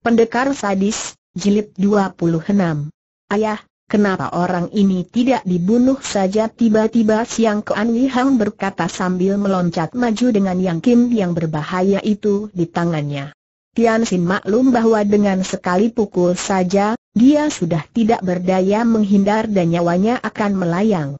Pendekar Sadis, Jilid 26 Ayah, kenapa orang ini tidak dibunuh saja tiba-tiba siang Kean Hang berkata sambil meloncat maju dengan yang Kim yang berbahaya itu di tangannya. Tian Sin maklum bahwa dengan sekali pukul saja, dia sudah tidak berdaya menghindar dan nyawanya akan melayang.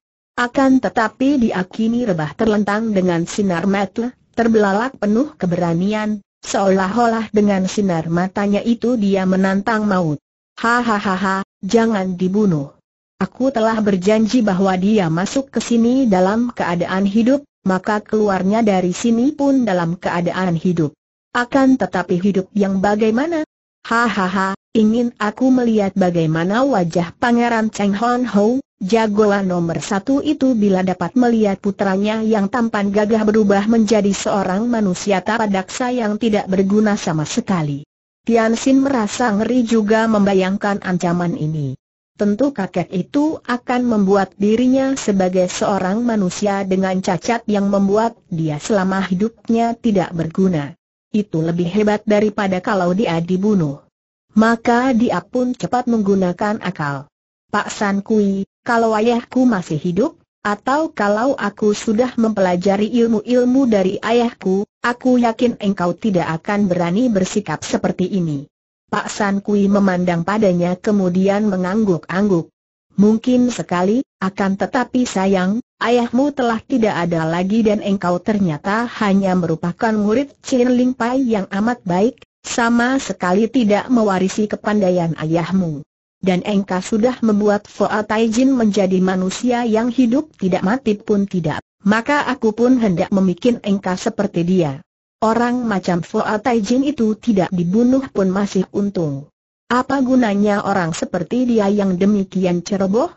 Akan tetapi diakini rebah terlentang dengan sinar mata, terbelalak penuh keberanian, Seolah-olah dengan sinar matanya itu dia menantang maut. Hahaha, jangan dibunuh. Aku telah berjanji bahwa dia masuk ke sini dalam keadaan hidup, maka keluarnya dari sini pun dalam keadaan hidup. Akan tetapi hidup yang bagaimana? Hahaha, Ingin aku melihat bagaimana wajah Pangeran Cheng Hon Ho, jagoan nomor satu itu bila dapat melihat putranya yang tampan gagah berubah menjadi seorang manusia tapadaksa yang tidak berguna sama sekali. Tian Xin merasa ngeri juga membayangkan ancaman ini. Tentu kakek itu akan membuat dirinya sebagai seorang manusia dengan cacat yang membuat dia selama hidupnya tidak berguna. Itu lebih hebat daripada kalau dia dibunuh maka dia pun cepat menggunakan akal. Pak San Kui, kalau ayahku masih hidup, atau kalau aku sudah mempelajari ilmu-ilmu dari ayahku, aku yakin engkau tidak akan berani bersikap seperti ini. Pak San Kui memandang padanya kemudian mengangguk-angguk. Mungkin sekali, akan tetapi sayang, ayahmu telah tidak ada lagi dan engkau ternyata hanya merupakan murid Chin Ling Pai yang amat baik, sama sekali tidak mewarisi kepandaian ayahmu. Dan engkau sudah membuat Foa Taijin menjadi manusia yang hidup tidak mati pun tidak. Maka aku pun hendak memikirkan engkau seperti dia. Orang macam Foa Taijin itu tidak dibunuh pun masih untung. Apa gunanya orang seperti dia yang demikian ceroboh?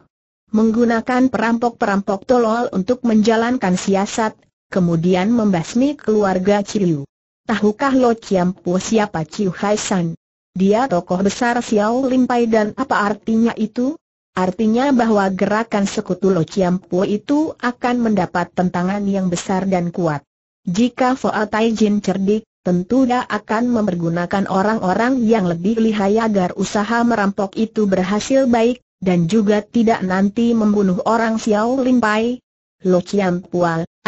Menggunakan perampok-perampok tolol untuk menjalankan siasat, kemudian membasmi keluarga Ciliu. Tahukah Lo Chiam Po siapa Chiu Hai San? Dia tokoh besar Xiao Limpai dan apa artinya itu? Artinya bahwa gerakan sekutu Lo Chiam Po itu akan mendapat tentangan yang besar dan kuat. Jika Fo Tai Jin cerdik, tentu dia akan mempergunakan orang-orang yang lebih lihai agar usaha merampok itu berhasil baik, dan juga tidak nanti membunuh orang Xiao Limpai. Lo Chiam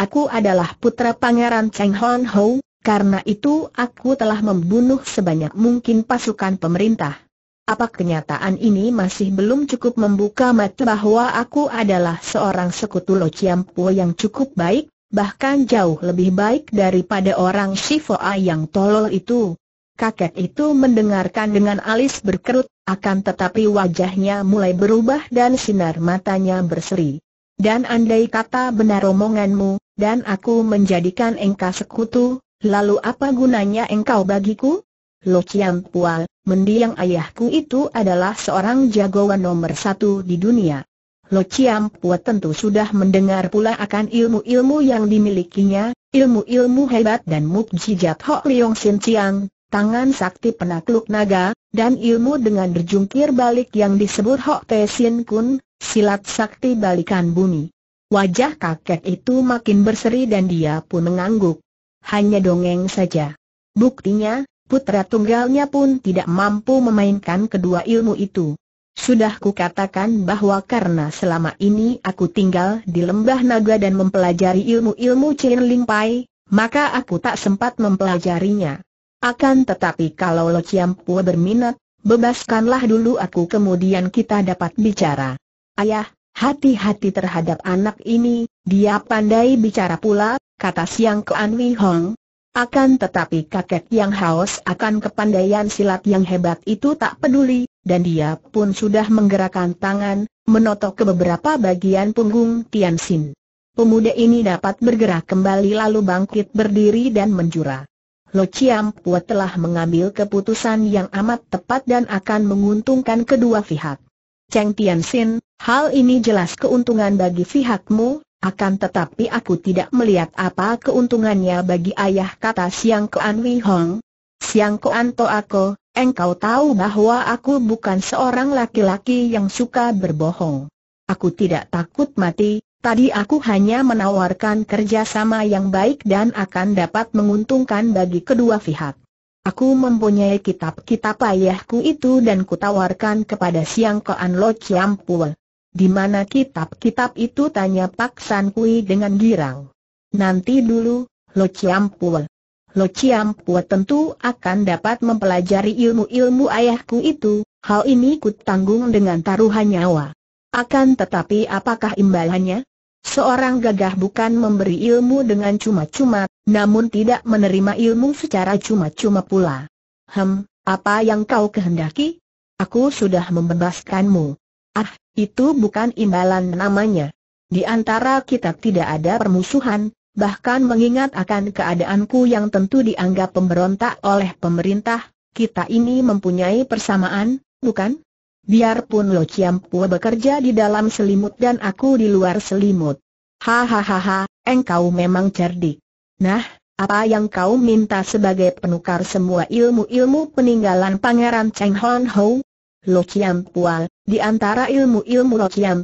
aku adalah putra Pangeran Cheng Hon Ho, karena itu aku telah membunuh sebanyak mungkin pasukan pemerintah. Apa kenyataan ini masih belum cukup membuka mata bahwa aku adalah seorang sekutu Lo Chiampo yang cukup baik, bahkan jauh lebih baik daripada orang Shifoa yang tolol itu? Kakek itu mendengarkan dengan alis berkerut, akan tetapi wajahnya mulai berubah dan sinar matanya berseri. Dan andai kata benar omonganmu, dan aku menjadikan engkau sekutu, lalu apa gunanya engkau bagiku? Lo Chiang Pua, mendiang ayahku itu adalah seorang jagoan nomor satu di dunia. Lo Chiang Pua tentu sudah mendengar pula akan ilmu-ilmu yang dimilikinya, ilmu-ilmu hebat dan mukjizat Hok Leong Sin Chiang, tangan sakti penakluk naga, dan ilmu dengan berjungkir balik yang disebut Hok Te Sin Kun, silat sakti balikan bumi. Wajah kakek itu makin berseri dan dia pun mengangguk hanya dongeng saja. Buktinya, putra tunggalnya pun tidak mampu memainkan kedua ilmu itu. Sudah kukatakan bahwa karena selama ini aku tinggal di lembah naga dan mempelajari ilmu-ilmu Chen Ling Pai, maka aku tak sempat mempelajarinya. Akan tetapi kalau Lo Chiam Pua berminat, bebaskanlah dulu aku kemudian kita dapat bicara. Ayah, Hati-hati terhadap anak ini, dia pandai bicara pula, kata Siang ke Wei Hong. Akan tetapi kakek yang haus akan kepandaian silat yang hebat itu tak peduli, dan dia pun sudah menggerakkan tangan, menotok ke beberapa bagian punggung Tian Xin. Pemuda ini dapat bergerak kembali lalu bangkit berdiri dan menjura. Lo Chiam Pua telah mengambil keputusan yang amat tepat dan akan menguntungkan kedua pihak. Cheng Tianxin, hal ini jelas keuntungan bagi pihakmu, akan tetapi aku tidak melihat apa keuntungannya bagi ayah kata Siang Kuan Wei Hong. Siang Kuan To Ako, engkau tahu bahwa aku bukan seorang laki-laki yang suka berbohong. Aku tidak takut mati, tadi aku hanya menawarkan kerjasama yang baik dan akan dapat menguntungkan bagi kedua pihak. Aku mempunyai kitab-kitab ayahku itu dan kutawarkan kepada Siang Koan Lo Chiam Pua. Di mana kitab-kitab itu tanya Pak San Kui dengan girang. Nanti dulu, Lo Chiam Lo Chiam tentu akan dapat mempelajari ilmu-ilmu ayahku itu, hal ini kutanggung dengan taruhan nyawa. Akan tetapi apakah imbalannya? Seorang gagah bukan memberi ilmu dengan cuma-cuma, namun tidak menerima ilmu secara cuma-cuma pula. Hem, apa yang kau kehendaki? Aku sudah membebaskanmu. Ah, itu bukan imbalan namanya. Di antara kita tidak ada permusuhan, bahkan mengingat akan keadaanku yang tentu dianggap pemberontak oleh pemerintah, kita ini mempunyai persamaan, bukan? Biarpun Lo Chiampua bekerja di dalam selimut dan aku di luar selimut. Hahaha, engkau memang cerdik. Nah, apa yang kau minta sebagai penukar semua ilmu-ilmu peninggalan Pangeran Cheng Hon Ho? Lo Chiam di antara ilmu-ilmu Lo Chiam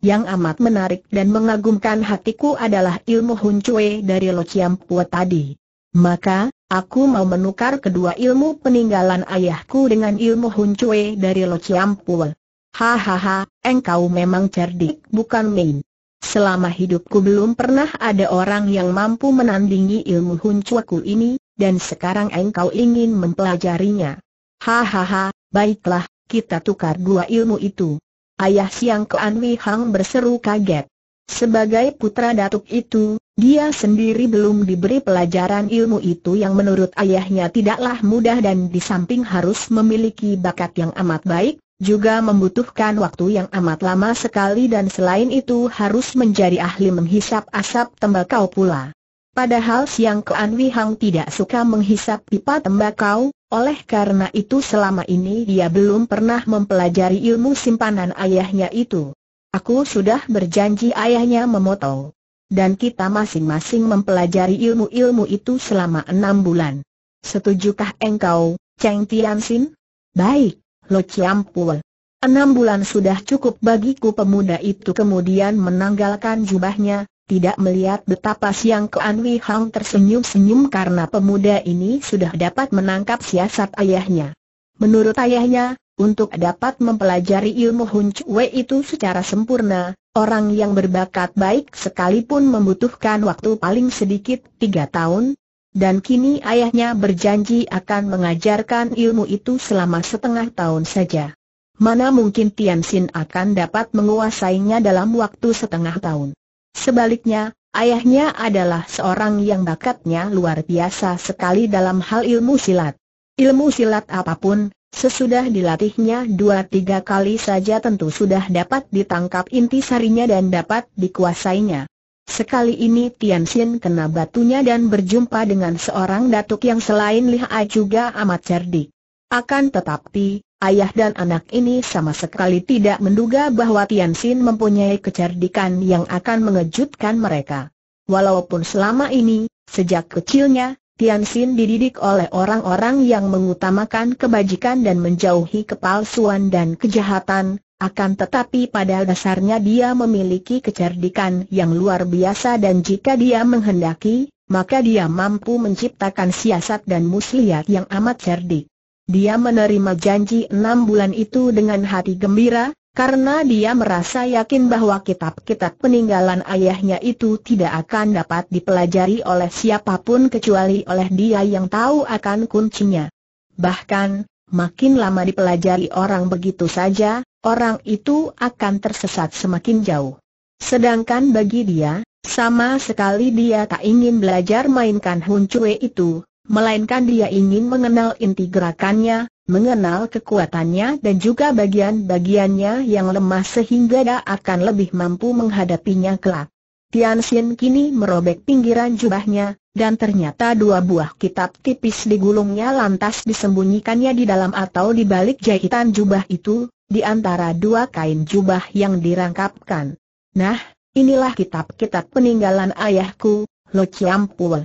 yang amat menarik dan mengagumkan hatiku adalah ilmu Hun Cue dari Lo Chiam tadi. Maka, aku mau menukar kedua ilmu peninggalan ayahku dengan ilmu huncue dari Lo Chiampul. Hahaha, engkau memang cerdik bukan main. Selama hidupku belum pernah ada orang yang mampu menandingi ilmu huncueku ini, dan sekarang engkau ingin mempelajarinya. Hahaha, baiklah, kita tukar dua ilmu itu. Ayah Siang ke Anwi Hang berseru kaget. Sebagai putra datuk itu, dia sendiri belum diberi pelajaran ilmu itu yang menurut ayahnya tidaklah mudah dan di samping harus memiliki bakat yang amat baik, juga membutuhkan waktu yang amat lama sekali dan selain itu harus menjadi ahli menghisap asap tembakau pula. Padahal Siang Kean Wei Hang tidak suka menghisap pipa tembakau, oleh karena itu selama ini dia belum pernah mempelajari ilmu simpanan ayahnya itu. Aku sudah berjanji ayahnya memotong dan kita masing-masing mempelajari ilmu-ilmu itu selama enam bulan. Setujukah engkau, Cheng Tianxin? Baik, Lo Chiampul. Enam bulan sudah cukup bagiku pemuda itu kemudian menanggalkan jubahnya, tidak melihat betapa Siang Ke Wei Hang tersenyum-senyum karena pemuda ini sudah dapat menangkap siasat ayahnya. Menurut ayahnya, untuk dapat mempelajari ilmu Hun Chue itu secara sempurna, Orang yang berbakat baik sekalipun membutuhkan waktu paling sedikit tiga tahun, dan kini ayahnya berjanji akan mengajarkan ilmu itu selama setengah tahun saja. Mana mungkin Tian Xin akan dapat menguasainya dalam waktu setengah tahun. Sebaliknya, ayahnya adalah seorang yang bakatnya luar biasa sekali dalam hal ilmu silat. Ilmu silat apapun, Sesudah dilatihnya dua tiga kali saja tentu sudah dapat ditangkap inti sarinya dan dapat dikuasainya. Sekali ini Tian Xin kena batunya dan berjumpa dengan seorang datuk yang selain lihai juga amat cerdik. Akan tetapi, ayah dan anak ini sama sekali tidak menduga bahwa Tian Xin mempunyai kecerdikan yang akan mengejutkan mereka. Walaupun selama ini, sejak kecilnya, Tian Xin dididik oleh orang-orang yang mengutamakan kebajikan dan menjauhi kepalsuan dan kejahatan, akan tetapi pada dasarnya dia memiliki kecerdikan yang luar biasa dan jika dia menghendaki, maka dia mampu menciptakan siasat dan muslihat yang amat cerdik. Dia menerima janji enam bulan itu dengan hati gembira, karena dia merasa yakin bahwa kitab-kitab peninggalan ayahnya itu tidak akan dapat dipelajari oleh siapapun kecuali oleh dia yang tahu akan kuncinya. Bahkan, makin lama dipelajari orang begitu saja, orang itu akan tersesat semakin jauh. Sedangkan bagi dia, sama sekali dia tak ingin belajar mainkan Hun itu, melainkan dia ingin mengenal inti gerakannya, mengenal kekuatannya dan juga bagian-bagiannya yang lemah sehingga dia akan lebih mampu menghadapinya kelak. Tian Xin kini merobek pinggiran jubahnya, dan ternyata dua buah kitab tipis digulungnya lantas disembunyikannya di dalam atau di balik jahitan jubah itu, di antara dua kain jubah yang dirangkapkan. Nah, inilah kitab-kitab peninggalan ayahku, Lo Chiampua.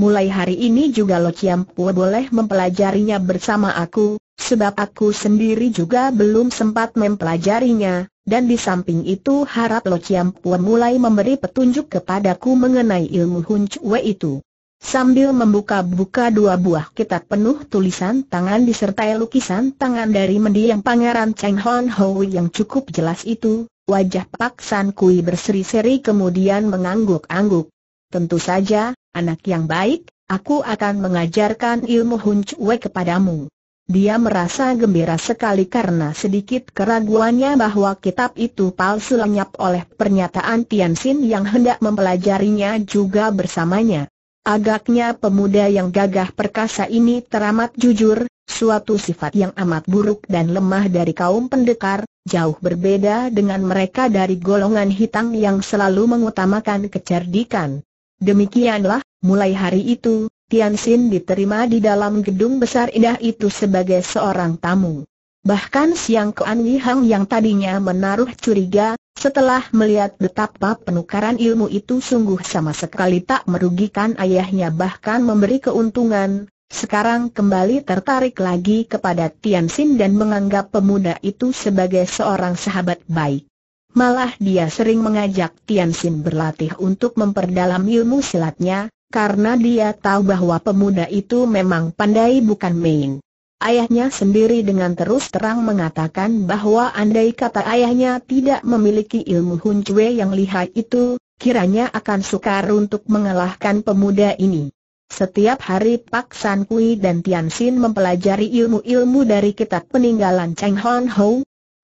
Mulai hari ini juga Lo Chiampua boleh mempelajarinya bersama aku, Sebab aku sendiri juga belum sempat mempelajarinya, dan di samping itu harap Lo Chiam Pua mulai memberi petunjuk kepadaku mengenai ilmu Hun Chue itu. Sambil membuka-buka dua buah kitab penuh tulisan tangan disertai lukisan tangan dari mendiang pangeran Cheng Hon Ho yang cukup jelas itu, wajah Pak San Kui berseri-seri kemudian mengangguk-angguk. Tentu saja, anak yang baik, aku akan mengajarkan ilmu Hun Chue kepadamu. Dia merasa gembira sekali karena sedikit keraguannya bahwa kitab itu palsu lenyap oleh pernyataan Tian Xin yang hendak mempelajarinya juga bersamanya. Agaknya pemuda yang gagah perkasa ini teramat jujur, suatu sifat yang amat buruk dan lemah dari kaum pendekar, jauh berbeda dengan mereka dari golongan hitam yang selalu mengutamakan kecerdikan. Demikianlah, mulai hari itu, Tian Xin diterima di dalam gedung besar indah itu sebagai seorang tamu. Bahkan Siang Kuan Hang yang tadinya menaruh curiga, setelah melihat betapa penukaran ilmu itu sungguh sama sekali tak merugikan ayahnya bahkan memberi keuntungan, sekarang kembali tertarik lagi kepada Tian Xin dan menganggap pemuda itu sebagai seorang sahabat baik. Malah dia sering mengajak Tian Xin berlatih untuk memperdalam ilmu silatnya, karena dia tahu bahwa pemuda itu memang pandai bukan main. Ayahnya sendiri dengan terus terang mengatakan bahwa andai kata ayahnya tidak memiliki ilmu huncue yang lihai itu, kiranya akan sukar untuk mengalahkan pemuda ini. Setiap hari Pak San Kui dan Tian Xin mempelajari ilmu-ilmu dari kitab peninggalan Cheng Hon Ho,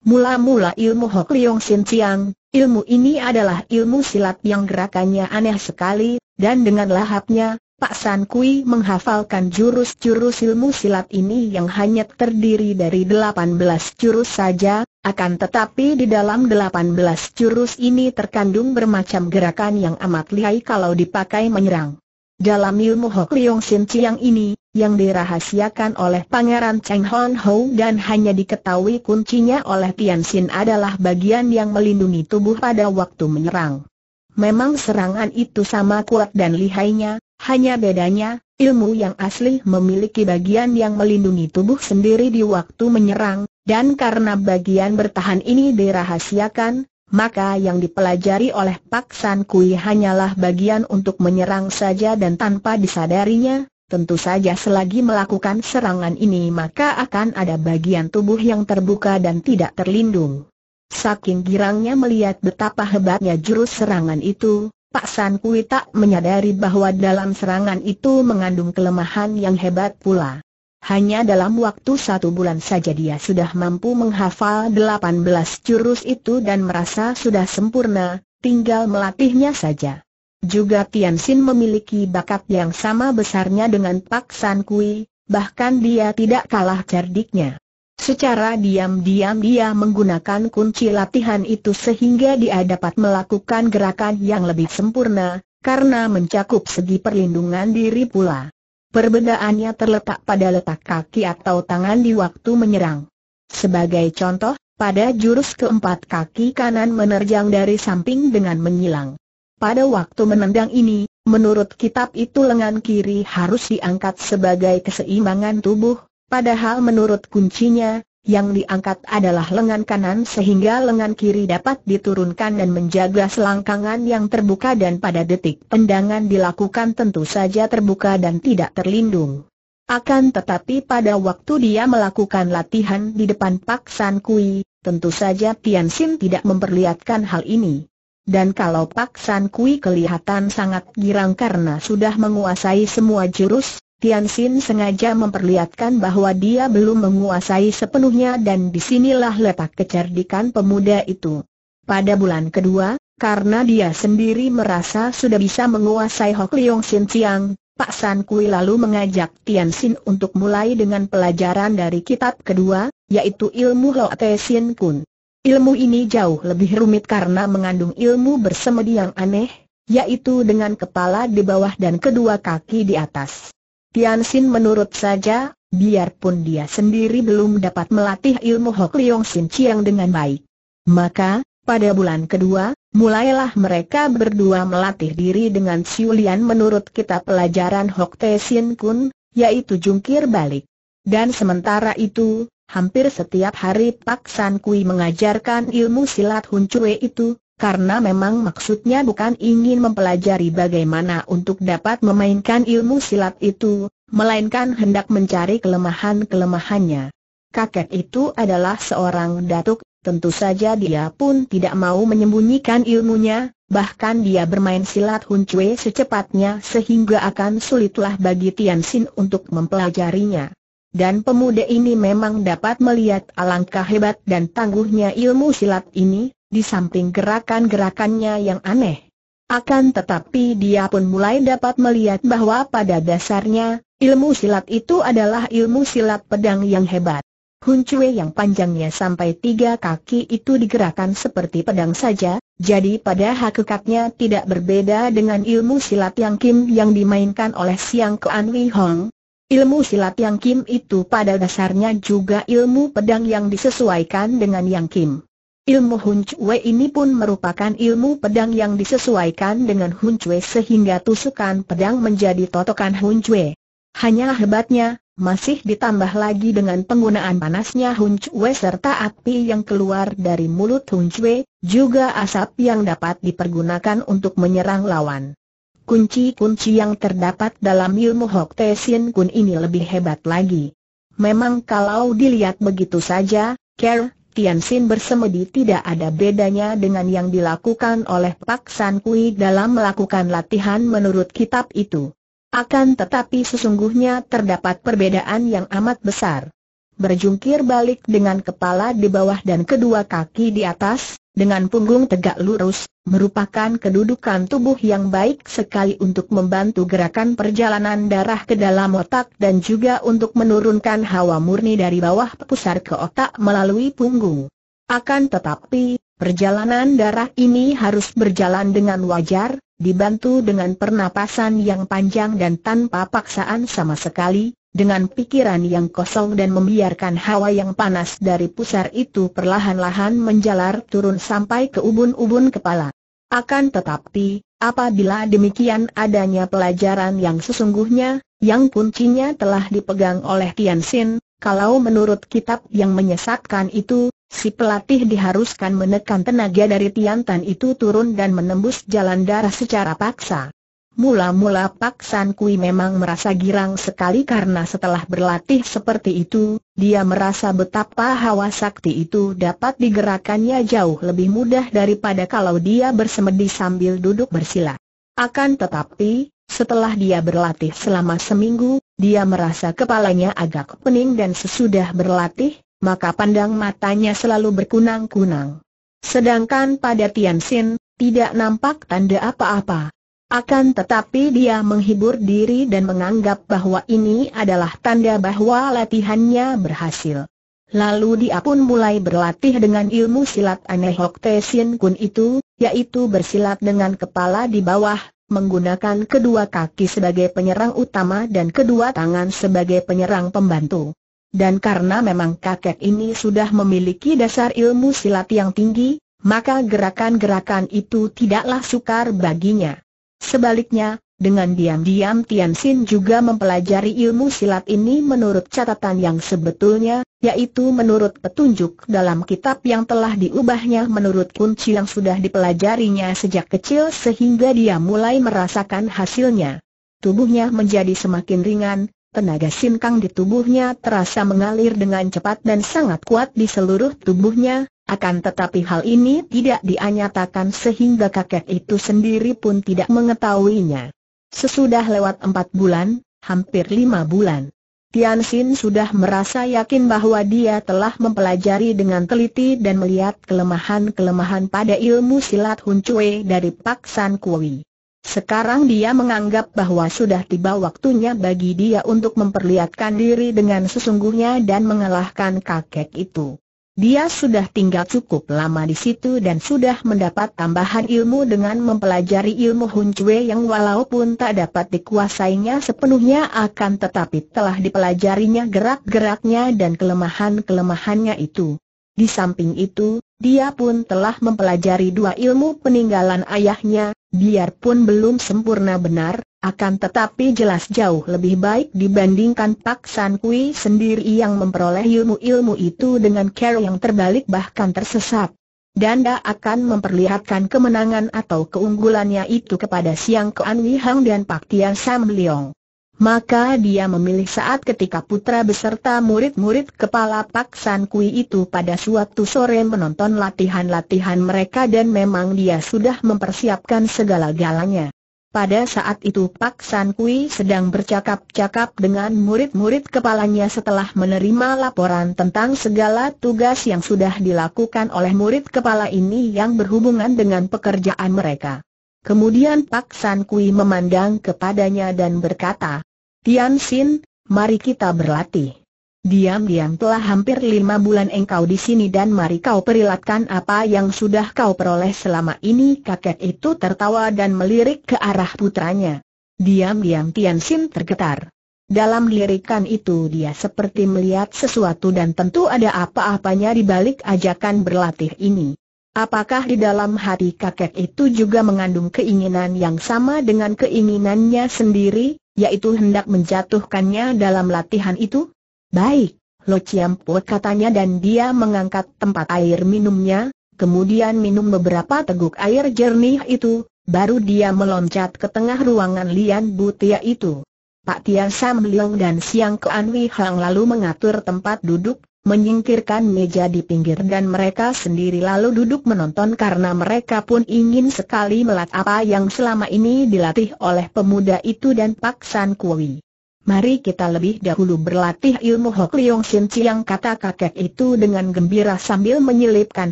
Mula-mula ilmu Hok Leong Sin Chiang, ilmu ini adalah ilmu silat yang gerakannya aneh sekali, dan dengan lahapnya, Pak San Kui menghafalkan jurus-jurus ilmu silat ini yang hanya terdiri dari 18 jurus saja, akan tetapi di dalam 18 jurus ini terkandung bermacam gerakan yang amat lihai kalau dipakai menyerang. Dalam ilmu Hok Leong Sin Chiang ini, yang dirahasiakan oleh Pangeran Cheng Hon Ho dan hanya diketahui kuncinya oleh Tian Xin adalah bagian yang melindungi tubuh pada waktu menyerang. Memang serangan itu sama kuat dan lihainya, hanya bedanya, ilmu yang asli memiliki bagian yang melindungi tubuh sendiri di waktu menyerang, dan karena bagian bertahan ini dirahasiakan, maka yang dipelajari oleh Pak San Kui hanyalah bagian untuk menyerang saja dan tanpa disadarinya, Tentu saja selagi melakukan serangan ini maka akan ada bagian tubuh yang terbuka dan tidak terlindung. Saking girangnya melihat betapa hebatnya jurus serangan itu, Pak San Kui tak menyadari bahwa dalam serangan itu mengandung kelemahan yang hebat pula. Hanya dalam waktu satu bulan saja dia sudah mampu menghafal 18 jurus itu dan merasa sudah sempurna, tinggal melatihnya saja. Juga Tian Xin memiliki bakat yang sama besarnya dengan Pak San Kui, bahkan dia tidak kalah cerdiknya. Secara diam-diam dia menggunakan kunci latihan itu sehingga dia dapat melakukan gerakan yang lebih sempurna, karena mencakup segi perlindungan diri pula. Perbedaannya terletak pada letak kaki atau tangan di waktu menyerang. Sebagai contoh, pada jurus keempat kaki kanan menerjang dari samping dengan menyilang. Pada waktu menendang ini, menurut kitab itu lengan kiri harus diangkat sebagai keseimbangan tubuh, padahal menurut kuncinya, yang diangkat adalah lengan kanan sehingga lengan kiri dapat diturunkan dan menjaga selangkangan yang terbuka dan pada detik tendangan dilakukan tentu saja terbuka dan tidak terlindung. Akan tetapi pada waktu dia melakukan latihan di depan Pak San Kui, tentu saja Tian Sim tidak memperlihatkan hal ini. Dan kalau Pak San Kui kelihatan sangat girang karena sudah menguasai semua jurus, Tian Xin sengaja memperlihatkan bahwa dia belum menguasai sepenuhnya dan disinilah letak kecerdikan pemuda itu. Pada bulan kedua, karena dia sendiri merasa sudah bisa menguasai Hok Leong Sin Chiang, Pak San Kui lalu mengajak Tian Xin untuk mulai dengan pelajaran dari kitab kedua, yaitu ilmu Lo Te Sin Kun. Ilmu ini jauh lebih rumit karena mengandung ilmu bersemedi yang aneh, yaitu dengan kepala di bawah dan kedua kaki di atas. Tian Xin menurut saja, biarpun dia sendiri belum dapat melatih ilmu Hok Leong Sin Chiang dengan baik. Maka, pada bulan kedua, mulailah mereka berdua melatih diri dengan Siulian menurut kitab pelajaran Hok Te Sin Kun, yaitu jungkir balik. Dan sementara itu, hampir setiap hari Pak San Kui mengajarkan ilmu silat Hun Cue itu, karena memang maksudnya bukan ingin mempelajari bagaimana untuk dapat memainkan ilmu silat itu, melainkan hendak mencari kelemahan-kelemahannya. Kakek itu adalah seorang datuk, tentu saja dia pun tidak mau menyembunyikan ilmunya, bahkan dia bermain silat Hun Cue secepatnya sehingga akan sulitlah bagi Tian Xin untuk mempelajarinya dan pemuda ini memang dapat melihat alangkah hebat dan tangguhnya ilmu silat ini, di samping gerakan-gerakannya yang aneh. Akan tetapi dia pun mulai dapat melihat bahwa pada dasarnya, ilmu silat itu adalah ilmu silat pedang yang hebat. Huncue yang panjangnya sampai tiga kaki itu digerakkan seperti pedang saja, jadi pada hakikatnya tidak berbeda dengan ilmu silat yang Kim yang dimainkan oleh Siang Kuan Wei Hong, Ilmu silat yang Kim itu pada dasarnya juga ilmu pedang yang disesuaikan dengan yang Kim. Ilmu Hun Chue ini pun merupakan ilmu pedang yang disesuaikan dengan Hun Chue sehingga tusukan pedang menjadi totokan Hun Chue. Hanya hebatnya, masih ditambah lagi dengan penggunaan panasnya Hun Chue serta api yang keluar dari mulut Hun Chue, juga asap yang dapat dipergunakan untuk menyerang lawan kunci-kunci yang terdapat dalam ilmu Hok Te Sin Kun ini lebih hebat lagi. Memang kalau dilihat begitu saja, Ker Tian Sin bersemedi tidak ada bedanya dengan yang dilakukan oleh Pak San Kui dalam melakukan latihan menurut kitab itu. Akan tetapi sesungguhnya terdapat perbedaan yang amat besar. Berjungkir balik dengan kepala di bawah dan kedua kaki di atas, dengan punggung tegak lurus, merupakan kedudukan tubuh yang baik sekali untuk membantu gerakan perjalanan darah ke dalam otak dan juga untuk menurunkan hawa murni dari bawah pusar ke otak melalui punggung. Akan tetapi, perjalanan darah ini harus berjalan dengan wajar, dibantu dengan pernapasan yang panjang dan tanpa paksaan sama sekali, dengan pikiran yang kosong dan membiarkan hawa yang panas dari pusar itu perlahan-lahan menjalar turun sampai ke ubun-ubun kepala. Akan tetapi, apabila demikian adanya pelajaran yang sesungguhnya, yang kuncinya telah dipegang oleh Tian Xin, kalau menurut kitab yang menyesatkan itu, si pelatih diharuskan menekan tenaga dari Tian Tan itu turun dan menembus jalan darah secara paksa. Mula-mula Pak San Kui memang merasa girang sekali karena setelah berlatih seperti itu, dia merasa betapa hawa sakti itu dapat digerakannya jauh lebih mudah daripada kalau dia bersemedi sambil duduk bersila. Akan tetapi, setelah dia berlatih selama seminggu, dia merasa kepalanya agak pening dan sesudah berlatih, maka pandang matanya selalu berkunang-kunang. Sedangkan pada Tian Xin, tidak nampak tanda apa-apa. Akan tetapi dia menghibur diri dan menganggap bahwa ini adalah tanda bahwa latihannya berhasil. Lalu dia pun mulai berlatih dengan ilmu silat aneh Hok Te Sin Kun itu, yaitu bersilat dengan kepala di bawah, menggunakan kedua kaki sebagai penyerang utama dan kedua tangan sebagai penyerang pembantu. Dan karena memang kakek ini sudah memiliki dasar ilmu silat yang tinggi, maka gerakan-gerakan itu tidaklah sukar baginya. Sebaliknya, dengan diam-diam Tian Xin juga mempelajari ilmu silat ini menurut catatan yang sebetulnya, yaitu menurut petunjuk dalam kitab yang telah diubahnya menurut kunci yang sudah dipelajarinya sejak kecil sehingga dia mulai merasakan hasilnya. Tubuhnya menjadi semakin ringan, tenaga sinkang di tubuhnya terasa mengalir dengan cepat dan sangat kuat di seluruh tubuhnya, akan tetapi hal ini tidak dianyatakan sehingga kakek itu sendiri pun tidak mengetahuinya. Sesudah lewat empat bulan, hampir lima bulan, Tian Xin sudah merasa yakin bahwa dia telah mempelajari dengan teliti dan melihat kelemahan-kelemahan pada ilmu silat Hun Cui dari Pak San Kui. Sekarang dia menganggap bahwa sudah tiba waktunya bagi dia untuk memperlihatkan diri dengan sesungguhnya dan mengalahkan kakek itu. Dia sudah tinggal cukup lama di situ dan sudah mendapat tambahan ilmu dengan mempelajari ilmu Hun Cui yang walaupun tak dapat dikuasainya sepenuhnya akan tetapi telah dipelajarinya gerak-geraknya dan kelemahan-kelemahannya itu. Di samping itu, dia pun telah mempelajari dua ilmu peninggalan ayahnya, Biarpun belum sempurna benar, akan tetapi jelas jauh lebih baik dibandingkan Pak San Kui sendiri yang memperoleh ilmu-ilmu itu dengan cara yang terbalik bahkan tersesat. Danda akan memperlihatkan kemenangan atau keunggulannya itu kepada Siang Kean Wihang dan Pak Tian Sam Leong. Maka dia memilih saat ketika putra beserta murid-murid kepala Pak San Kui itu pada suatu sore menonton latihan-latihan mereka dan memang dia sudah mempersiapkan segala galanya. Pada saat itu Pak San Kui sedang bercakap-cakap dengan murid-murid kepalanya setelah menerima laporan tentang segala tugas yang sudah dilakukan oleh murid kepala ini yang berhubungan dengan pekerjaan mereka. Kemudian Pak San Kui memandang kepadanya dan berkata, Tian Xin, mari kita berlatih. Diam-diam telah hampir lima bulan engkau di sini dan mari kau perilatkan apa yang sudah kau peroleh selama ini kakek itu tertawa dan melirik ke arah putranya. Diam-diam Tian Xin tergetar. Dalam lirikan itu dia seperti melihat sesuatu dan tentu ada apa-apanya di balik ajakan berlatih ini. Apakah di dalam hati kakek itu juga mengandung keinginan yang sama dengan keinginannya sendiri, yaitu hendak menjatuhkannya dalam latihan itu? Baik, Lo Ciampo katanya dan dia mengangkat tempat air minumnya, kemudian minum beberapa teguk air jernih itu, baru dia meloncat ke tengah ruangan Lian Butia itu. Pak Tian Sam Leong dan Siang Kuan Wei lalu mengatur tempat duduk, menyingkirkan meja di pinggir dan mereka sendiri lalu duduk menonton karena mereka pun ingin sekali melat apa yang selama ini dilatih oleh pemuda itu dan Pak San Kui. Mari kita lebih dahulu berlatih ilmu Hok Leong Sin Chiang kata kakek itu dengan gembira sambil menyelipkan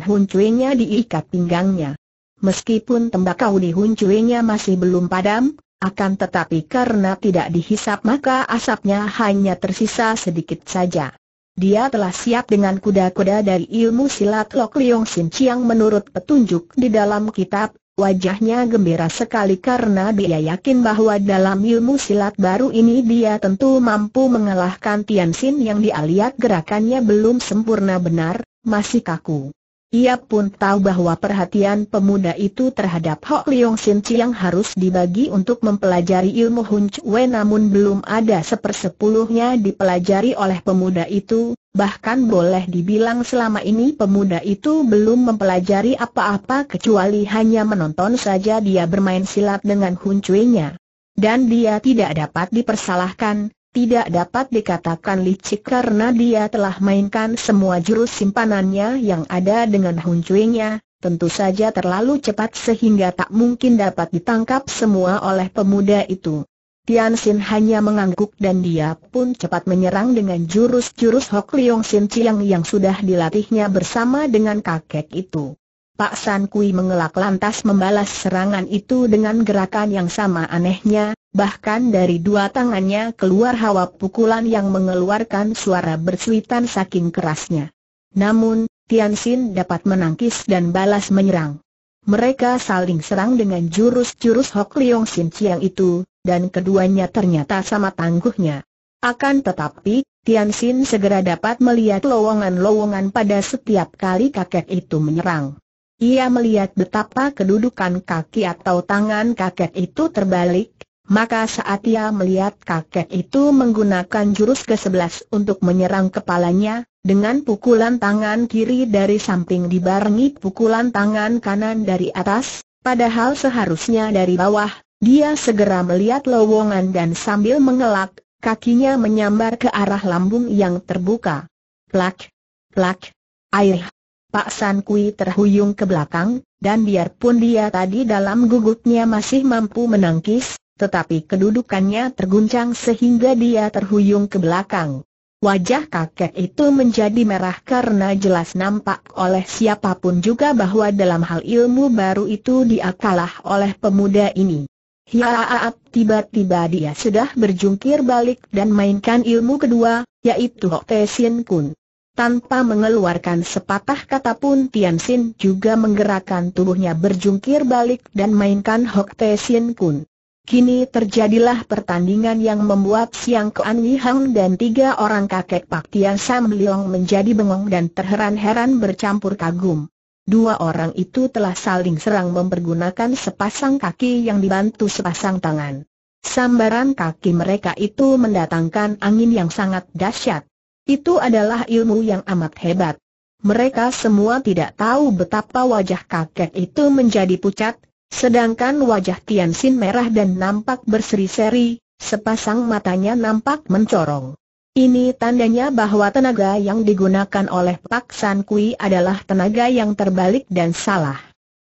huncuinya ikat pinggangnya. Meskipun tembakau di huncuinya masih belum padam, akan tetapi karena tidak dihisap maka asapnya hanya tersisa sedikit saja. Dia telah siap dengan kuda-kuda dari ilmu silat Lok Liong Sin Chiang menurut petunjuk di dalam kitab, wajahnya gembira sekali karena dia yakin bahwa dalam ilmu silat baru ini dia tentu mampu mengalahkan Tian Sin yang lihat gerakannya belum sempurna benar, masih kaku. Ia pun tahu bahwa perhatian pemuda itu terhadap Hok Leong Sin Chiang harus dibagi untuk mempelajari ilmu Hun Chue namun belum ada sepersepuluhnya dipelajari oleh pemuda itu, bahkan boleh dibilang selama ini pemuda itu belum mempelajari apa-apa kecuali hanya menonton saja dia bermain silat dengan Hun Chue-nya. Dan dia tidak dapat dipersalahkan, tidak dapat dikatakan licik karena dia telah mainkan semua jurus simpanannya yang ada dengan huncuingnya, tentu saja terlalu cepat sehingga tak mungkin dapat ditangkap semua oleh pemuda itu. Tian Xin hanya mengangguk dan dia pun cepat menyerang dengan jurus-jurus Hok Leong Sin Chiang yang sudah dilatihnya bersama dengan kakek itu. Pak San Kui mengelak lantas membalas serangan itu dengan gerakan yang sama anehnya, bahkan dari dua tangannya keluar hawa pukulan yang mengeluarkan suara bersuitan saking kerasnya. Namun, Tian Xin dapat menangkis dan balas menyerang. Mereka saling serang dengan jurus-jurus Hok Leong Sin Chiang itu, dan keduanya ternyata sama tangguhnya. Akan tetapi, Tian Xin segera dapat melihat lowongan-lowongan pada setiap kali kakek itu menyerang ia melihat betapa kedudukan kaki atau tangan kakek itu terbalik, maka saat ia melihat kakek itu menggunakan jurus ke-11 untuk menyerang kepalanya, dengan pukulan tangan kiri dari samping dibarengi pukulan tangan kanan dari atas, padahal seharusnya dari bawah, dia segera melihat lowongan dan sambil mengelak, kakinya menyambar ke arah lambung yang terbuka. Plak, plak, air Pak San Kui terhuyung ke belakang, dan biarpun dia tadi dalam gugupnya masih mampu menangkis, tetapi kedudukannya terguncang sehingga dia terhuyung ke belakang. Wajah kakek itu menjadi merah karena jelas nampak oleh siapapun juga bahwa dalam hal ilmu baru itu dia kalah oleh pemuda ini. Hiaat tiba-tiba dia sudah berjungkir balik dan mainkan ilmu kedua, yaitu Hok Te Kun. Tanpa mengeluarkan sepatah kata pun Tian Xin juga menggerakkan tubuhnya berjungkir balik dan mainkan Hok Te Kun. Kini terjadilah pertandingan yang membuat Siang Kean Yi Hang dan tiga orang kakek Pak Tian Sam Leong menjadi bengong dan terheran-heran bercampur kagum. Dua orang itu telah saling serang mempergunakan sepasang kaki yang dibantu sepasang tangan. Sambaran kaki mereka itu mendatangkan angin yang sangat dahsyat. Itu adalah ilmu yang amat hebat. Mereka semua tidak tahu betapa wajah kakek itu menjadi pucat, sedangkan wajah Tian Xin merah dan nampak berseri-seri, sepasang matanya nampak mencorong. Ini tandanya bahwa tenaga yang digunakan oleh Pak San Kui adalah tenaga yang terbalik dan salah.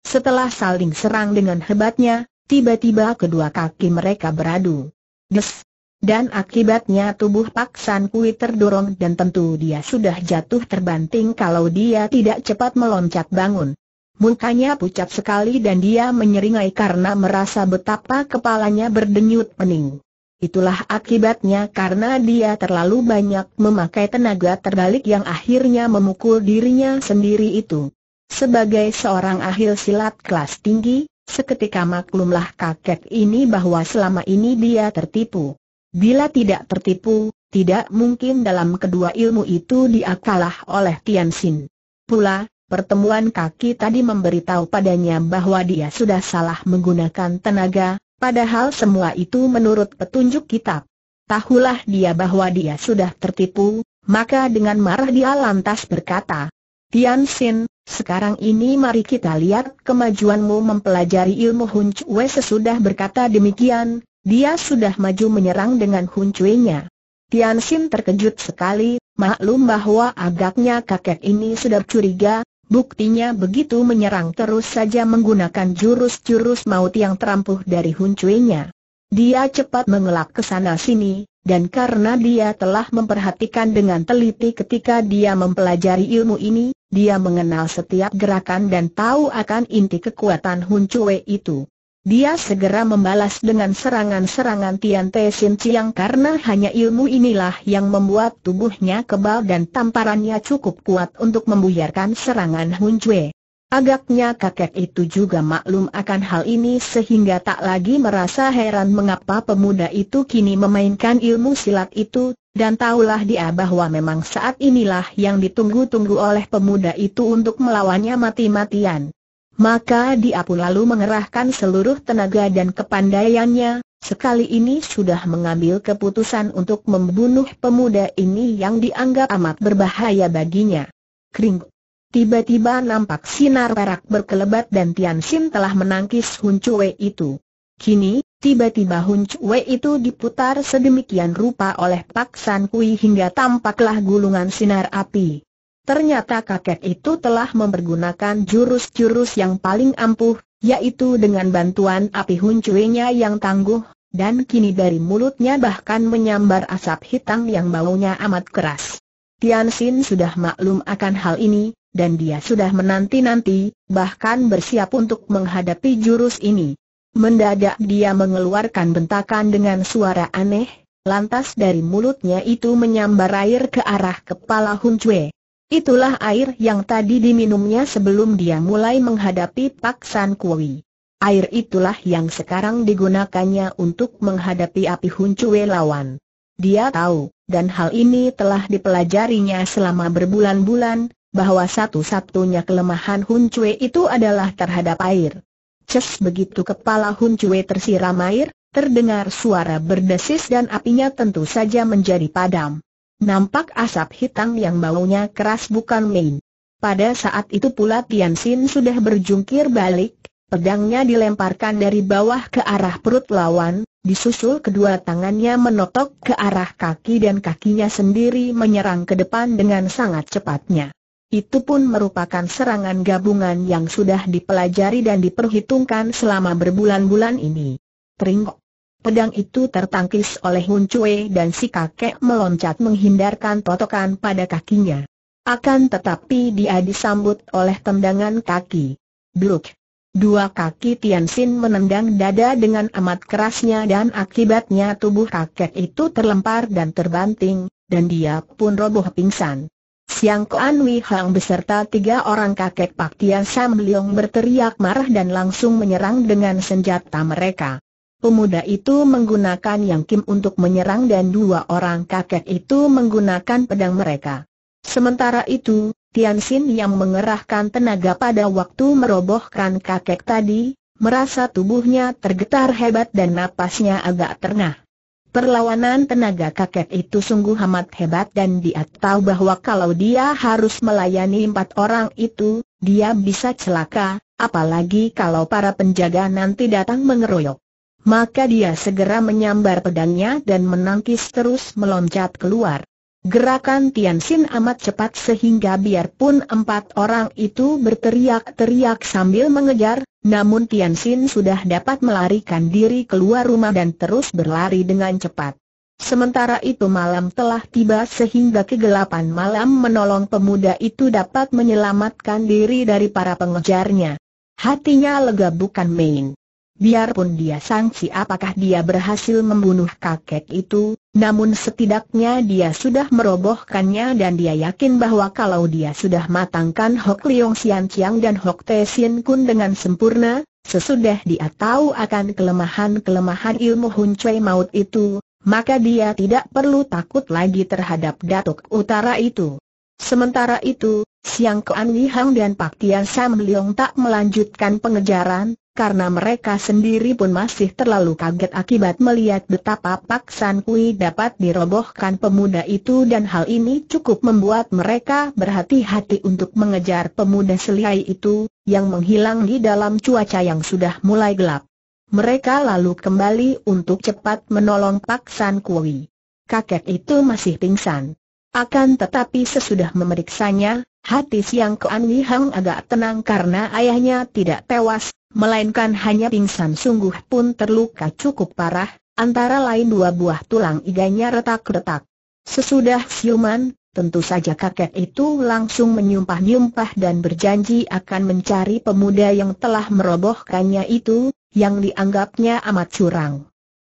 Setelah saling serang dengan hebatnya, tiba-tiba kedua kaki mereka beradu. Des, dan akibatnya tubuh Pak San Kui terdorong dan tentu dia sudah jatuh terbanting kalau dia tidak cepat meloncat bangun. Mukanya pucat sekali dan dia menyeringai karena merasa betapa kepalanya berdenyut pening. Itulah akibatnya karena dia terlalu banyak memakai tenaga terbalik yang akhirnya memukul dirinya sendiri itu. Sebagai seorang ahil silat kelas tinggi, seketika maklumlah kakek ini bahwa selama ini dia tertipu. Bila tidak tertipu, tidak mungkin dalam kedua ilmu itu diakalah oleh Tian Xin. Pula, pertemuan kaki tadi memberitahu padanya bahwa dia sudah salah menggunakan tenaga, padahal semua itu menurut petunjuk kitab. Tahulah dia bahwa dia sudah tertipu, maka dengan marah dia lantas berkata, Tian Xin, sekarang ini mari kita lihat kemajuanmu mempelajari ilmu Hun Chue sesudah berkata demikian, dia sudah maju menyerang dengan huncuinya. Tian Xin terkejut sekali, maklum bahwa agaknya kakek ini sudah curiga, buktinya begitu menyerang terus saja menggunakan jurus-jurus maut yang terampuh dari huncuinya. Dia cepat mengelak ke sana sini, dan karena dia telah memperhatikan dengan teliti ketika dia mempelajari ilmu ini, dia mengenal setiap gerakan dan tahu akan inti kekuatan Hun itu. Dia segera membalas dengan serangan-serangan Tian Te Sin Chiang karena hanya ilmu inilah yang membuat tubuhnya kebal dan tamparannya cukup kuat untuk membuyarkan serangan Hun Chue. Agaknya kakek itu juga maklum akan hal ini sehingga tak lagi merasa heran mengapa pemuda itu kini memainkan ilmu silat itu, dan tahulah dia bahwa memang saat inilah yang ditunggu-tunggu oleh pemuda itu untuk melawannya mati-matian. Maka dia pun lalu mengerahkan seluruh tenaga dan kepandaiannya, sekali ini sudah mengambil keputusan untuk membunuh pemuda ini yang dianggap amat berbahaya baginya. Kring. Tiba-tiba nampak sinar perak berkelebat dan Tian Xin telah menangkis Hun Chue itu. Kini, tiba-tiba Hun Chue itu diputar sedemikian rupa oleh Pak San Kui hingga tampaklah gulungan sinar api. Ternyata kakek itu telah mempergunakan jurus-jurus yang paling ampuh, yaitu dengan bantuan api huncuinya yang tangguh, dan kini dari mulutnya bahkan menyambar asap hitam yang baunya amat keras. Tian Xin sudah maklum akan hal ini, dan dia sudah menanti-nanti, bahkan bersiap untuk menghadapi jurus ini. Mendadak dia mengeluarkan bentakan dengan suara aneh, lantas dari mulutnya itu menyambar air ke arah kepala Hun Chue. Itulah air yang tadi diminumnya sebelum dia mulai menghadapi Pak San Kui. Air itulah yang sekarang digunakannya untuk menghadapi api Huncue lawan. Dia tahu, dan hal ini telah dipelajarinya selama berbulan-bulan, bahwa satu-satunya kelemahan Huncue itu adalah terhadap air. Ces begitu kepala Huncue tersiram air, terdengar suara berdesis dan apinya tentu saja menjadi padam. Nampak asap hitam yang baunya keras bukan main. Pada saat itu pula Tian Xin sudah berjungkir balik, pedangnya dilemparkan dari bawah ke arah perut lawan, disusul kedua tangannya menotok ke arah kaki dan kakinya sendiri menyerang ke depan dengan sangat cepatnya. Itu pun merupakan serangan gabungan yang sudah dipelajari dan diperhitungkan selama berbulan-bulan ini. Teringok. Pedang itu tertangkis oleh Hun Chue dan si kakek meloncat menghindarkan totokan pada kakinya. Akan tetapi dia disambut oleh tendangan kaki. Bluk! Dua kaki Tian Xin menendang dada dengan amat kerasnya dan akibatnya tubuh kakek itu terlempar dan terbanting, dan dia pun roboh pingsan. Siang Kuan Wei Hang beserta tiga orang kakek Pak Tian Sam Leong berteriak marah dan langsung menyerang dengan senjata mereka. Pemuda itu menggunakan yang kim untuk menyerang dan dua orang kakek itu menggunakan pedang mereka. Sementara itu, Tian Xin yang mengerahkan tenaga pada waktu merobohkan kakek tadi, merasa tubuhnya tergetar hebat dan napasnya agak terengah. Perlawanan tenaga kakek itu sungguh amat hebat dan dia tahu bahwa kalau dia harus melayani empat orang itu, dia bisa celaka, apalagi kalau para penjaga nanti datang mengeroyok. Maka dia segera menyambar pedangnya dan menangkis terus meloncat keluar. Gerakan Tian Xin amat cepat sehingga biarpun empat orang itu berteriak-teriak sambil mengejar, namun Tian Xin sudah dapat melarikan diri keluar rumah dan terus berlari dengan cepat. Sementara itu malam telah tiba sehingga kegelapan malam menolong pemuda itu dapat menyelamatkan diri dari para pengejarnya. Hatinya lega bukan main. Biarpun dia sangsi apakah dia berhasil membunuh kakek itu, namun setidaknya dia sudah merobohkannya dan dia yakin bahwa kalau dia sudah matangkan Hok Leong Sian Chiang dan Hok Te Sin Kun dengan sempurna, sesudah dia tahu akan kelemahan-kelemahan ilmu Hun Cui Maut itu, maka dia tidak perlu takut lagi terhadap Datuk Utara itu. Sementara itu, Siang Kean Wihang dan Pak Tian Sam Leong tak melanjutkan pengejaran, karena mereka sendiri pun masih terlalu kaget akibat melihat betapa Pak San Kui dapat dirobohkan pemuda itu dan hal ini cukup membuat mereka berhati-hati untuk mengejar pemuda seliai itu, yang menghilang di dalam cuaca yang sudah mulai gelap. Mereka lalu kembali untuk cepat menolong Pak San Kui. Kakek itu masih pingsan. Akan tetapi sesudah memeriksanya, Hati Siang Kuan Wihang agak tenang karena ayahnya tidak tewas, melainkan hanya pingsan sungguh pun terluka cukup parah, antara lain dua buah tulang iganya retak-retak. Sesudah siuman, tentu saja kakek itu langsung menyumpah-nyumpah dan berjanji akan mencari pemuda yang telah merobohkannya itu, yang dianggapnya amat curang.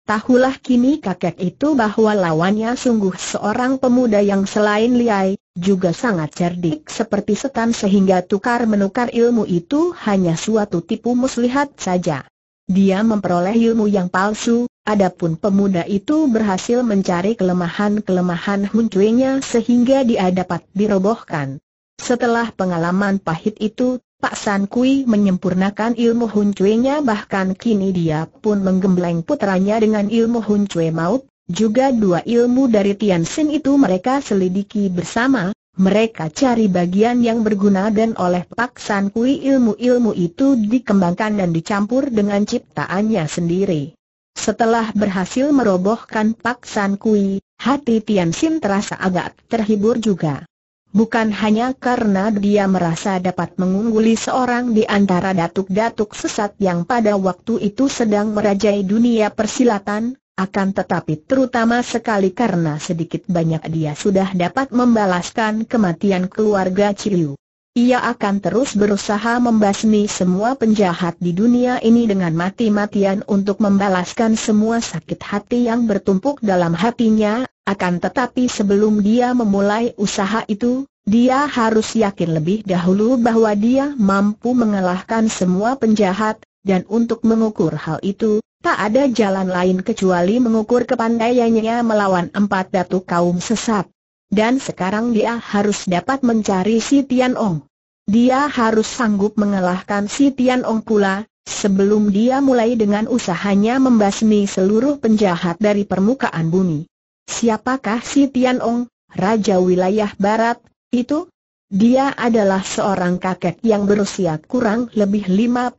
Tahulah kini kakek itu bahwa lawannya sungguh seorang pemuda yang selain liai, juga sangat cerdik seperti setan sehingga tukar menukar ilmu itu hanya suatu tipu muslihat saja. Dia memperoleh ilmu yang palsu, adapun pemuda itu berhasil mencari kelemahan-kelemahan huncuenya sehingga dia dapat dirobohkan. Setelah pengalaman pahit itu, Pak San Kui menyempurnakan ilmu huncuenya bahkan kini dia pun menggembleng putranya dengan ilmu huncue maut juga dua ilmu dari Tian Xin itu mereka selidiki bersama, mereka cari bagian yang berguna dan oleh Pak San kui ilmu-ilmu itu dikembangkan dan dicampur dengan ciptaannya sendiri. Setelah berhasil merobohkan Pak San kui, hati Tian Xin terasa agak terhibur juga. Bukan hanya karena dia merasa dapat mengungguli seorang di antara datuk-datuk sesat yang pada waktu itu sedang merajai dunia persilatan, akan tetapi terutama sekali karena sedikit banyak dia sudah dapat membalaskan kematian keluarga Ciliu. Ia akan terus berusaha membasmi semua penjahat di dunia ini dengan mati-matian untuk membalaskan semua sakit hati yang bertumpuk dalam hatinya, akan tetapi sebelum dia memulai usaha itu, dia harus yakin lebih dahulu bahwa dia mampu mengalahkan semua penjahat, dan untuk mengukur hal itu, Tak ada jalan lain kecuali mengukur kepandaiannya melawan empat datu kaum sesat. Dan sekarang dia harus dapat mencari si Tian Ong. Dia harus sanggup mengalahkan si Tian Ong pula, sebelum dia mulai dengan usahanya membasmi seluruh penjahat dari permukaan bumi. Siapakah si Tian Ong, Raja Wilayah Barat, itu? Dia adalah seorang kakek yang berusia kurang lebih 55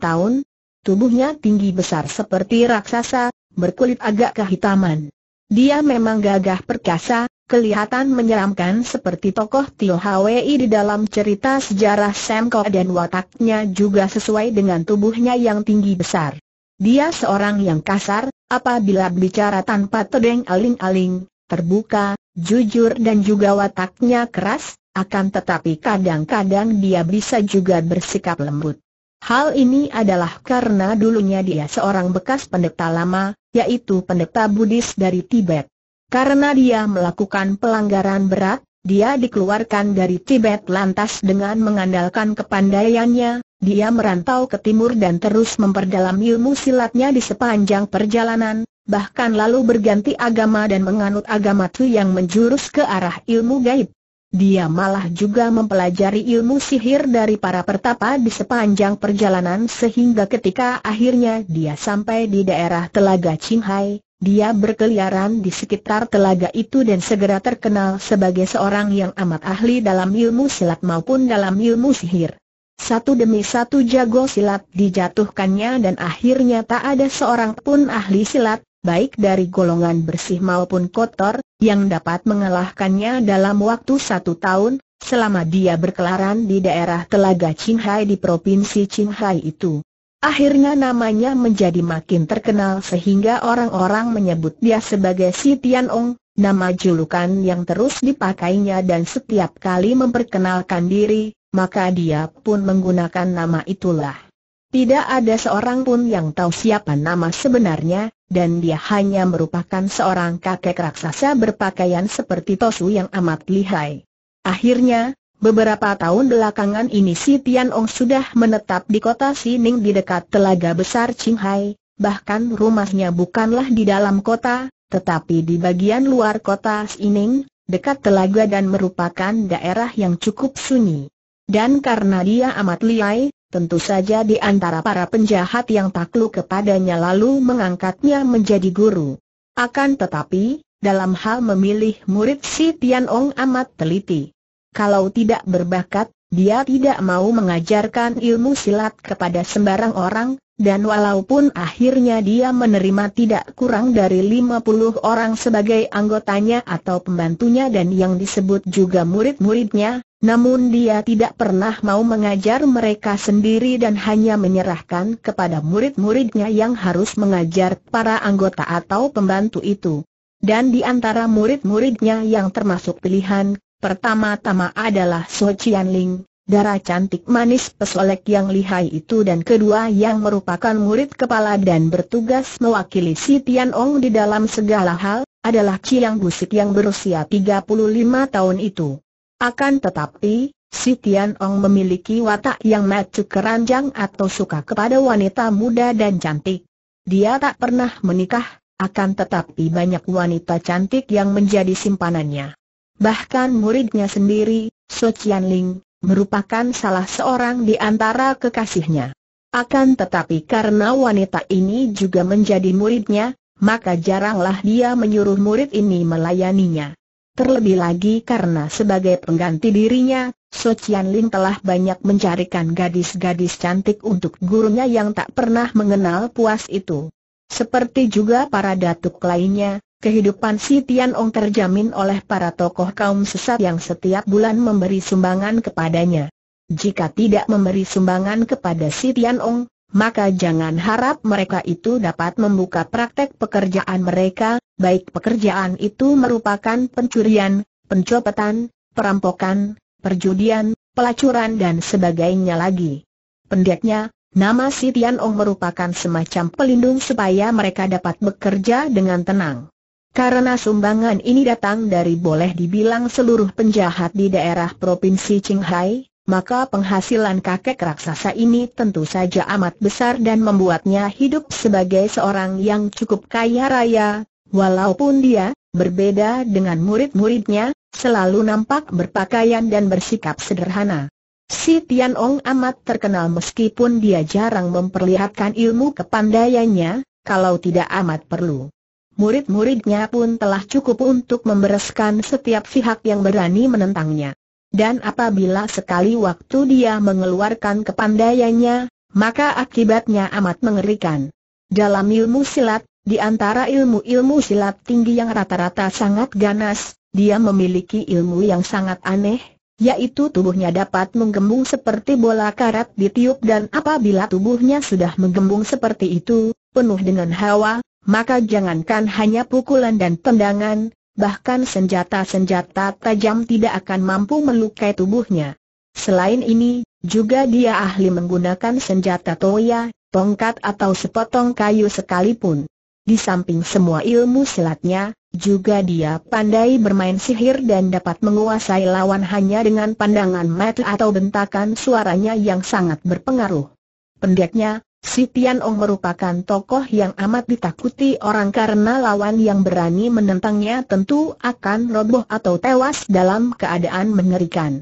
tahun, Tubuhnya tinggi besar seperti raksasa, berkulit agak kehitaman. Dia memang gagah perkasa, kelihatan menyeramkan seperti tokoh Tio Hwi di dalam cerita sejarah Sam dan wataknya juga sesuai dengan tubuhnya yang tinggi besar. Dia seorang yang kasar, apabila bicara tanpa tedeng aling-aling, terbuka, jujur dan juga wataknya keras, akan tetapi kadang-kadang dia bisa juga bersikap lembut. Hal ini adalah karena dulunya dia seorang bekas pendeta lama, yaitu pendeta Buddhis dari Tibet. Karena dia melakukan pelanggaran berat, dia dikeluarkan dari Tibet lantas dengan mengandalkan kepandaiannya, dia merantau ke timur dan terus memperdalam ilmu silatnya di sepanjang perjalanan, bahkan lalu berganti agama dan menganut agama Tu yang menjurus ke arah ilmu gaib. Dia malah juga mempelajari ilmu sihir dari para pertapa di sepanjang perjalanan sehingga ketika akhirnya dia sampai di daerah Telaga Qinghai, dia berkeliaran di sekitar telaga itu dan segera terkenal sebagai seorang yang amat ahli dalam ilmu silat maupun dalam ilmu sihir. Satu demi satu jago silat dijatuhkannya dan akhirnya tak ada seorang pun ahli silat baik dari golongan bersih maupun kotor, yang dapat mengalahkannya dalam waktu satu tahun, selama dia berkelaran di daerah Telaga Qinghai di Provinsi Qinghai itu. Akhirnya namanya menjadi makin terkenal sehingga orang-orang menyebut dia sebagai si Tianong, nama julukan yang terus dipakainya dan setiap kali memperkenalkan diri, maka dia pun menggunakan nama itulah. Tidak ada seorang pun yang tahu siapa nama sebenarnya, dan dia hanya merupakan seorang kakek raksasa berpakaian seperti Tosu yang amat lihai. Akhirnya, beberapa tahun belakangan ini si Tian sudah menetap di kota Sining di dekat telaga besar Qinghai, bahkan rumahnya bukanlah di dalam kota, tetapi di bagian luar kota Sining, dekat telaga dan merupakan daerah yang cukup sunyi. Dan karena dia amat lihai, Tentu saja di antara para penjahat yang takluk kepadanya lalu mengangkatnya menjadi guru. Akan tetapi, dalam hal memilih murid si Tianong amat teliti. Kalau tidak berbakat, dia tidak mau mengajarkan ilmu silat kepada sembarang orang, dan walaupun akhirnya dia menerima tidak kurang dari 50 orang sebagai anggotanya atau pembantunya dan yang disebut juga murid-muridnya, namun dia tidak pernah mau mengajar mereka sendiri dan hanya menyerahkan kepada murid-muridnya yang harus mengajar para anggota atau pembantu itu. Dan di antara murid-muridnya yang termasuk pilihan, pertama-tama adalah So Chian Ling, darah cantik manis pesolek yang lihai itu dan kedua yang merupakan murid kepala dan bertugas mewakili si Tian Ong di dalam segala hal, adalah Chiang Gusik yang berusia 35 tahun itu. Akan tetapi, si Tian Ong memiliki watak yang macu keranjang atau suka kepada wanita muda dan cantik. Dia tak pernah menikah, akan tetapi banyak wanita cantik yang menjadi simpanannya. Bahkan muridnya sendiri, So Chian Ling, merupakan salah seorang di antara kekasihnya. Akan tetapi karena wanita ini juga menjadi muridnya, maka jaranglah dia menyuruh murid ini melayaninya. Terlebih lagi karena sebagai pengganti dirinya, So Chian Ling telah banyak mencarikan gadis-gadis cantik untuk gurunya yang tak pernah mengenal puas itu. Seperti juga para datuk lainnya, kehidupan si Tian Ong terjamin oleh para tokoh kaum sesat yang setiap bulan memberi sumbangan kepadanya. Jika tidak memberi sumbangan kepada si Tian Ong, maka jangan harap mereka itu dapat membuka praktek pekerjaan mereka, baik pekerjaan itu merupakan pencurian, pencopetan, perampokan, perjudian, pelacuran dan sebagainya lagi. Pendeknya, nama si Tian Ong merupakan semacam pelindung supaya mereka dapat bekerja dengan tenang. Karena sumbangan ini datang dari boleh dibilang seluruh penjahat di daerah Provinsi Qinghai, maka penghasilan kakek raksasa ini tentu saja amat besar dan membuatnya hidup sebagai seorang yang cukup kaya raya, walaupun dia, berbeda dengan murid-muridnya, selalu nampak berpakaian dan bersikap sederhana. Si Tian Ong amat terkenal meskipun dia jarang memperlihatkan ilmu kepandaiannya, kalau tidak amat perlu. Murid-muridnya pun telah cukup untuk membereskan setiap pihak yang berani menentangnya. Dan apabila sekali waktu dia mengeluarkan kepandaiannya, maka akibatnya amat mengerikan. Dalam ilmu silat, di antara ilmu-ilmu silat tinggi yang rata-rata sangat ganas, dia memiliki ilmu yang sangat aneh, yaitu tubuhnya dapat menggembung seperti bola karat ditiup dan apabila tubuhnya sudah menggembung seperti itu, penuh dengan hawa, maka jangankan hanya pukulan dan tendangan, bahkan senjata-senjata tajam tidak akan mampu melukai tubuhnya. Selain ini, juga dia ahli menggunakan senjata toya, tongkat atau sepotong kayu sekalipun. Di samping semua ilmu silatnya, juga dia pandai bermain sihir dan dapat menguasai lawan hanya dengan pandangan mata atau bentakan suaranya yang sangat berpengaruh. Pendeknya, Si Tian Ong merupakan tokoh yang amat ditakuti orang karena lawan yang berani menentangnya tentu akan roboh atau tewas dalam keadaan mengerikan.